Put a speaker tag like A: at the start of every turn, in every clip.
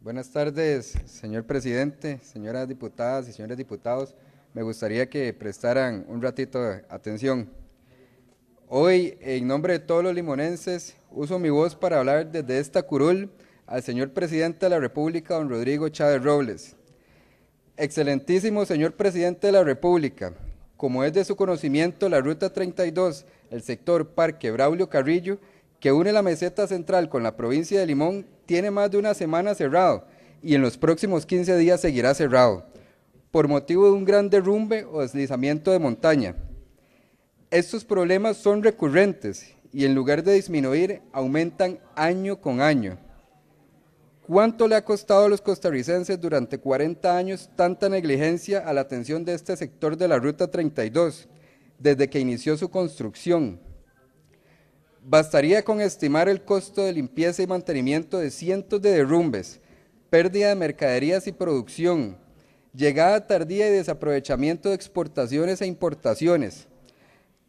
A: Buenas tardes, señor presidente, señoras diputadas y señores diputados. Me gustaría que prestaran un ratito de atención. Hoy, en nombre de todos los limonenses, uso mi voz para hablar desde esta curul al señor presidente de la República, don Rodrigo Chávez Robles. Excelentísimo señor presidente de la República, como es de su conocimiento, la Ruta 32, el sector Parque Braulio Carrillo, que une la meseta central con la provincia de Limón, tiene más de una semana cerrado y en los próximos 15 días seguirá cerrado, por motivo de un gran derrumbe o deslizamiento de montaña. Estos problemas son recurrentes y en lugar de disminuir, aumentan año con año. ¿Cuánto le ha costado a los costarricenses durante 40 años tanta negligencia a la atención de este sector de la Ruta 32 desde que inició su construcción? Bastaría con estimar el costo de limpieza y mantenimiento de cientos de derrumbes, pérdida de mercaderías y producción, llegada tardía y desaprovechamiento de exportaciones e importaciones,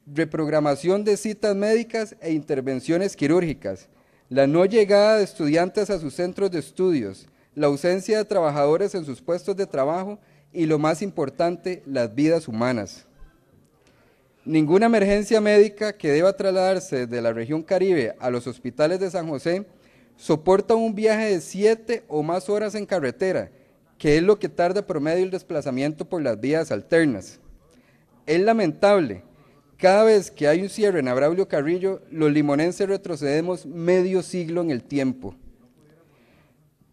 A: reprogramación de citas médicas e intervenciones quirúrgicas, la no llegada de estudiantes a sus centros de estudios, la ausencia de trabajadores en sus puestos de trabajo y, lo más importante, las vidas humanas. Ninguna emergencia médica que deba trasladarse de la región Caribe a los hospitales de San José soporta un viaje de siete o más horas en carretera, que es lo que tarda promedio el desplazamiento por las vías alternas. Es lamentable, cada vez que hay un cierre en Abraulio Carrillo, los limonenses retrocedemos medio siglo en el tiempo.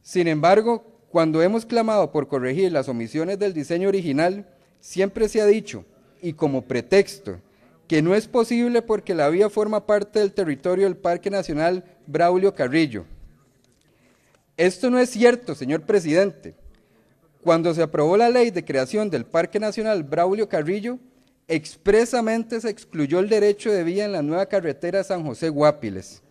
A: Sin embargo, cuando hemos clamado por corregir las omisiones del diseño original, siempre se ha dicho, y como pretexto, que no es posible porque la vía forma parte del territorio del Parque Nacional Braulio Carrillo. Esto no es cierto, señor presidente. Cuando se aprobó la ley de creación del Parque Nacional Braulio Carrillo, expresamente se excluyó el derecho de vía en la nueva carretera San José Guápiles.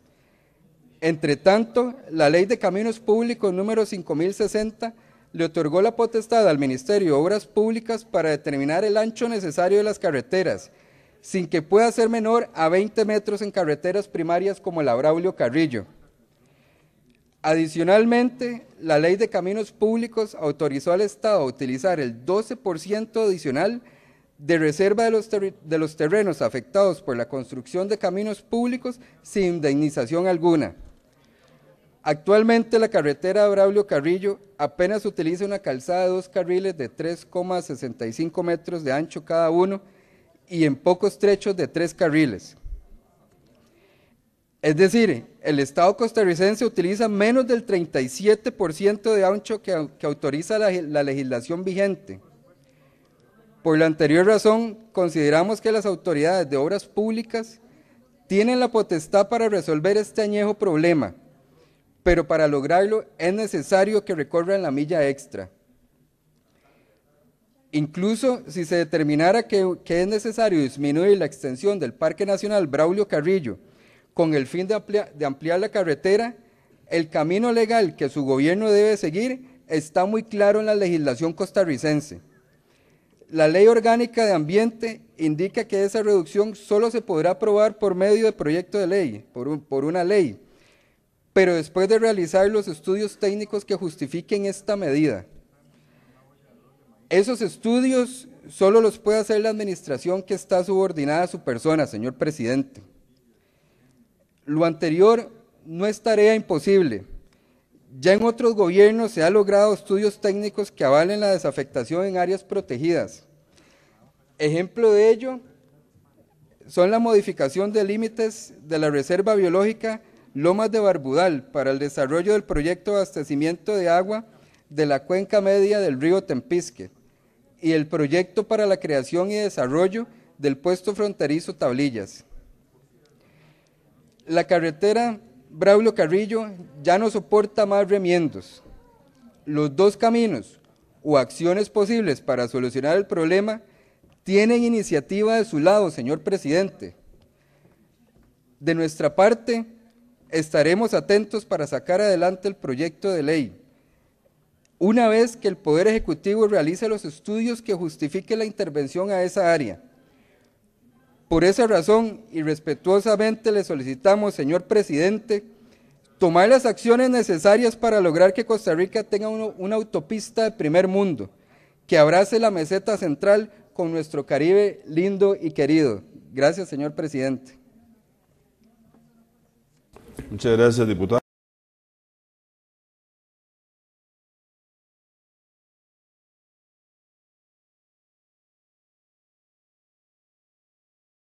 A: Entre tanto, la ley de caminos públicos número 5060 le otorgó la potestad al Ministerio de Obras Públicas para determinar el ancho necesario de las carreteras sin que pueda ser menor a 20 metros en carreteras primarias como la Abraulio Carrillo. Adicionalmente, la Ley de Caminos Públicos autorizó al Estado a utilizar el 12% adicional de reserva de los, terrenos afectados por la construcción de caminos públicos sin indemnización alguna. Actualmente la carretera Braulio Carrillo apenas utiliza una calzada de dos carriles de 3,65 metros de ancho cada uno y en pocos trechos de tres carriles. Es decir, el Estado costarricense utiliza menos del 37% de ancho que, autoriza la legislación vigente. Por la anterior razón, consideramos que las autoridades de obras públicas tienen la potestad para resolver este añejo problema, pero para lograrlo es necesario que recorran la milla extra. Incluso si se determinara que, es necesario disminuir la extensión del Parque Nacional Braulio Carrillo con el fin de, ampliar la carretera, el camino legal que su gobierno debe seguir está muy claro en la legislación costarricense. La Ley Orgánica de Ambiente indica que esa reducción solo se podrá aprobar por medio de proyecto de ley, por una ley, pero después de realizar los estudios técnicos que justifiquen esta medida. Esos estudios solo los puede hacer la administración que está subordinada a su persona, señor presidente. Lo anterior no es tarea imposible. Ya en otros gobiernos se han logrado estudios técnicos que avalen la desafectación en áreas protegidas. Ejemplo de ello son la modificación de límites de la Reserva Biológica Lomas de Barbudal para el desarrollo del proyecto de abastecimiento de agua de la cuenca media del río Tempisque, y el proyecto para la creación y desarrollo del puesto fronterizo Tablillas. La carretera Braulio Carrillo ya no soporta más remiendos. Los dos caminos o acciones posibles para solucionar el problema tienen iniciativa de su lado, señor presidente. De nuestra parte, estaremos atentos para sacar adelante el proyecto de ley una vez que el Poder Ejecutivo realice los estudios que justifiquen la intervención a esa área. Por esa razón y respetuosamente le solicitamos, señor presidente, tomar las acciones necesarias para lograr que Costa Rica tenga una autopista de primer mundo, que abrace la meseta central con nuestro Caribe lindo y querido. Gracias, señor presidente. Muchas gracias, diputado.